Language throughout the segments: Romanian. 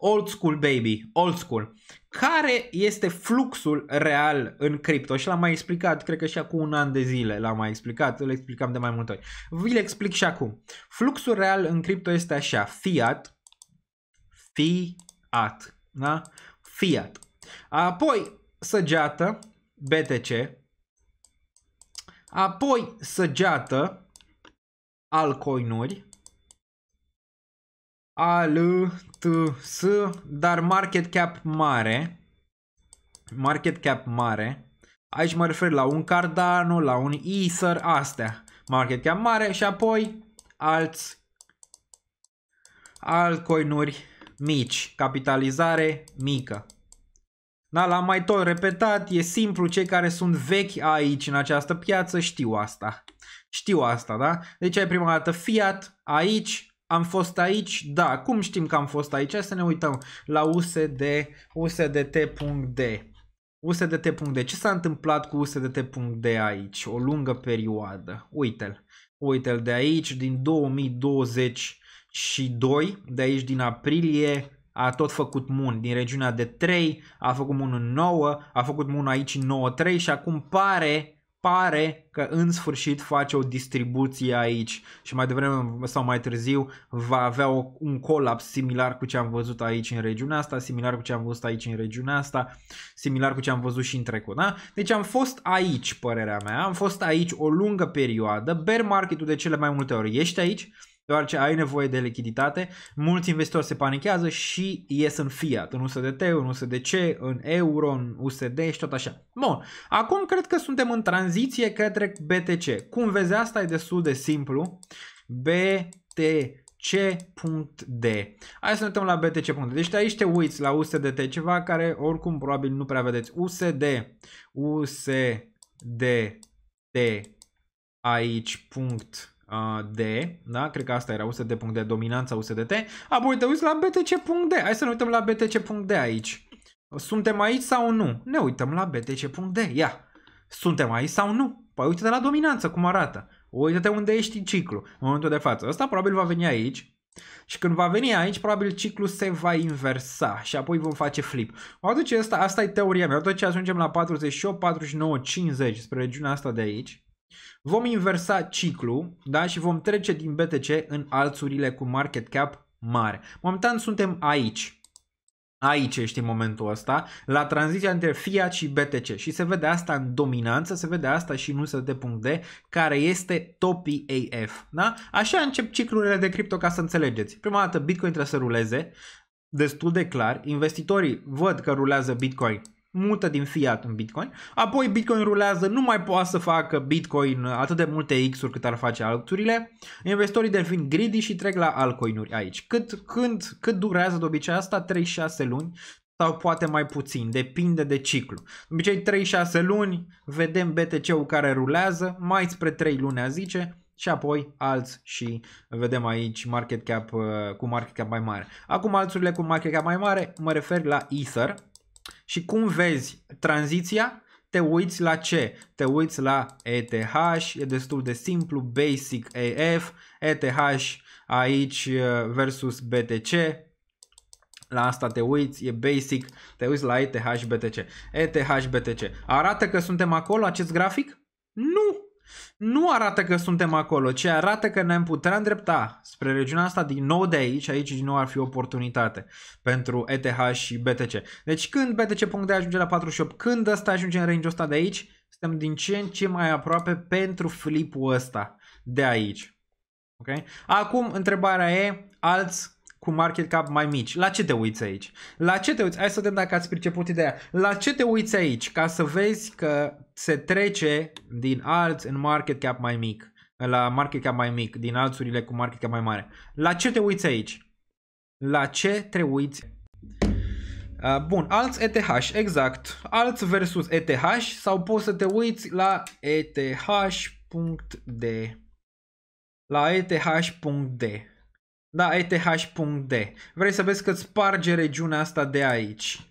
Old school baby, old school. Care este fluxul real în cripto? Și l-am mai explicat, cred că și acum un an de zile l-am mai explicat, îl explicam de mai multe ori. vi le explic și acum. Fluxul real în cripto este așa, fiat, fiat, da? Fiat. Apoi săgeată, BTC, apoi săgeată, altcoinuri, a, L, T, S, dar market cap mare. Market cap mare. Aici mă refer la un Cardano, la un Ether, astea. Market cap mare și apoi alți altcoinuri mici, capitalizare mică. Da, l-am mai tot repetat, e simplu, cei care sunt vechi aici în această piață știu asta. Știu asta, da? Deci ai prima dată fiat aici, am fost aici, da, cum știm că am fost aici? Hai să ne uităm la USD, usdt.d. USDT.d. Ce s-a întâmplat cu USDT.d aici? O lungă perioadă. Uite-l. Uite-l de aici, din 2022, de aici din aprilie, a tot făcut mun din regiunea de 3, a făcut mun în 9, a făcut mun aici în 9.3 și acum pare pare că în sfârșit face o distribuție aici și mai devreme sau mai târziu va avea o, un colaps similar cu ce am văzut aici în regiunea asta, similar cu ce am văzut aici în regiunea asta, similar cu ce am văzut și în trecut. Da? Deci am fost aici, părerea mea, am fost aici o lungă perioadă, bear market-ul de cele mai multe ori ești aici, deoarece ai nevoie de lichiditate, mulți investitori se panichează și ies în fiat, în USDT, în USDC, în euro, în USD și tot așa. Bun, acum cred că suntem în tranziție către BTC. Cum vezi asta e destul de simplu. BTC.D. Hai să ne uităm la BTC.D. Deci aici te uiți la USDT, ceva care oricum probabil nu prea vedeți. USD, USDT aici, punct Ah, D, da? cred că asta era USD.D, dominanța USDT, apoi te uiți la BTC.D. Hai să ne uităm la BTC.D aici. Suntem aici sau nu? Ne uităm la BTC.D, ia. Suntem aici sau nu? Păi uite de la dominanță cum arată. Uite-te unde ești în ciclu în momentul de față. Ăsta probabil va veni aici, și când va veni aici, probabil ciclul se va inversa și apoi vom face flip. Odată ce asta, asta e teoria mea, odată ce ajungem la 48, 49, 50 spre regiunea asta de aici, Vom inversa ciclu da? și vom trece din BTC în alțurile cu market cap mare. Momentan suntem aici. Aici ești în momentul ăsta, la tranziția între fiat și BTC și se vede asta în dominanță, se vede asta și nu se punct de, care este topii AF. Da? Așa încep ciclurile de cripto ca să înțelegeți. Prima dată Bitcoin trebuie să ruleze, destul de clar, investitorii văd că rulează Bitcoin, mută din fiat în Bitcoin, apoi Bitcoin rulează, nu mai poate să facă Bitcoin atât de multe X-uri cât ar face alturile, investorii devin greedy și trec la altcoinuri aici. Cât, când, cât durează de obicei asta? 3-6 luni sau poate mai puțin, depinde de ciclu. De obicei 3-6 luni, vedem BTC-ul care rulează, mai spre 3 luni a zice, și apoi alți și vedem aici market cap uh, cu market cap mai mare. Acum alțurile cu market cap mai mare, mă refer la Ether, și cum vezi tranziția? Te uiți la ce? Te uiți la ETH, e destul de simplu, basic AF, ETH aici uh, versus BTC, la asta te uiți, e basic, te uiți la ETH BTC. ETH BTC. Arată că suntem acolo acest grafic? Nu arată că suntem acolo, ci arată că ne-am putea îndrepta spre regiunea asta din nou de aici, aici din nou ar fi oportunitate pentru ETH și BTC. Deci când BTC.de ajunge la 48, când ăsta ajunge în range-ul ăsta de aici, suntem din ce în ce mai aproape pentru flipul ăsta de aici. Okay? Acum întrebarea e, alți cu market cap mai mici. La ce te uiți aici? La ce te uiți? Hai să vedem dacă ați priceput ideea. La ce te uiți aici ca să vezi că se trece din alți în market cap mai mic? La market cap mai mic, din alțurile cu market cap mai mare. La ce te uiți aici? La ce te uiți? Uh, bun, alți ETH, exact. Alți versus ETH sau poți să te uiți la ETH.d. La ETH.d. Da, ETH.d. Vrei să vezi că îți sparge regiunea asta de aici.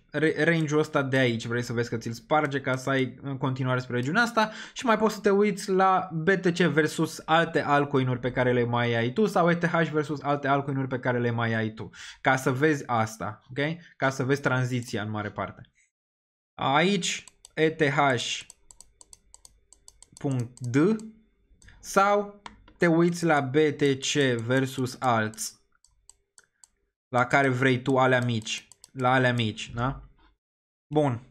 Range-ul ăsta de aici vrei să vezi că ți-l sparge ca să ai în continuare spre regiunea asta și mai poți să te uiți la BTC versus alte alcoinuri pe care le mai ai tu sau ETH versus alte alcoinuri pe care le mai ai tu ca să vezi asta, ok? Ca să vezi tranziția în mare parte. Aici ETH.d sau te uiți la BTC versus alți, la care vrei tu alea mici, la alea mici, da? Bun.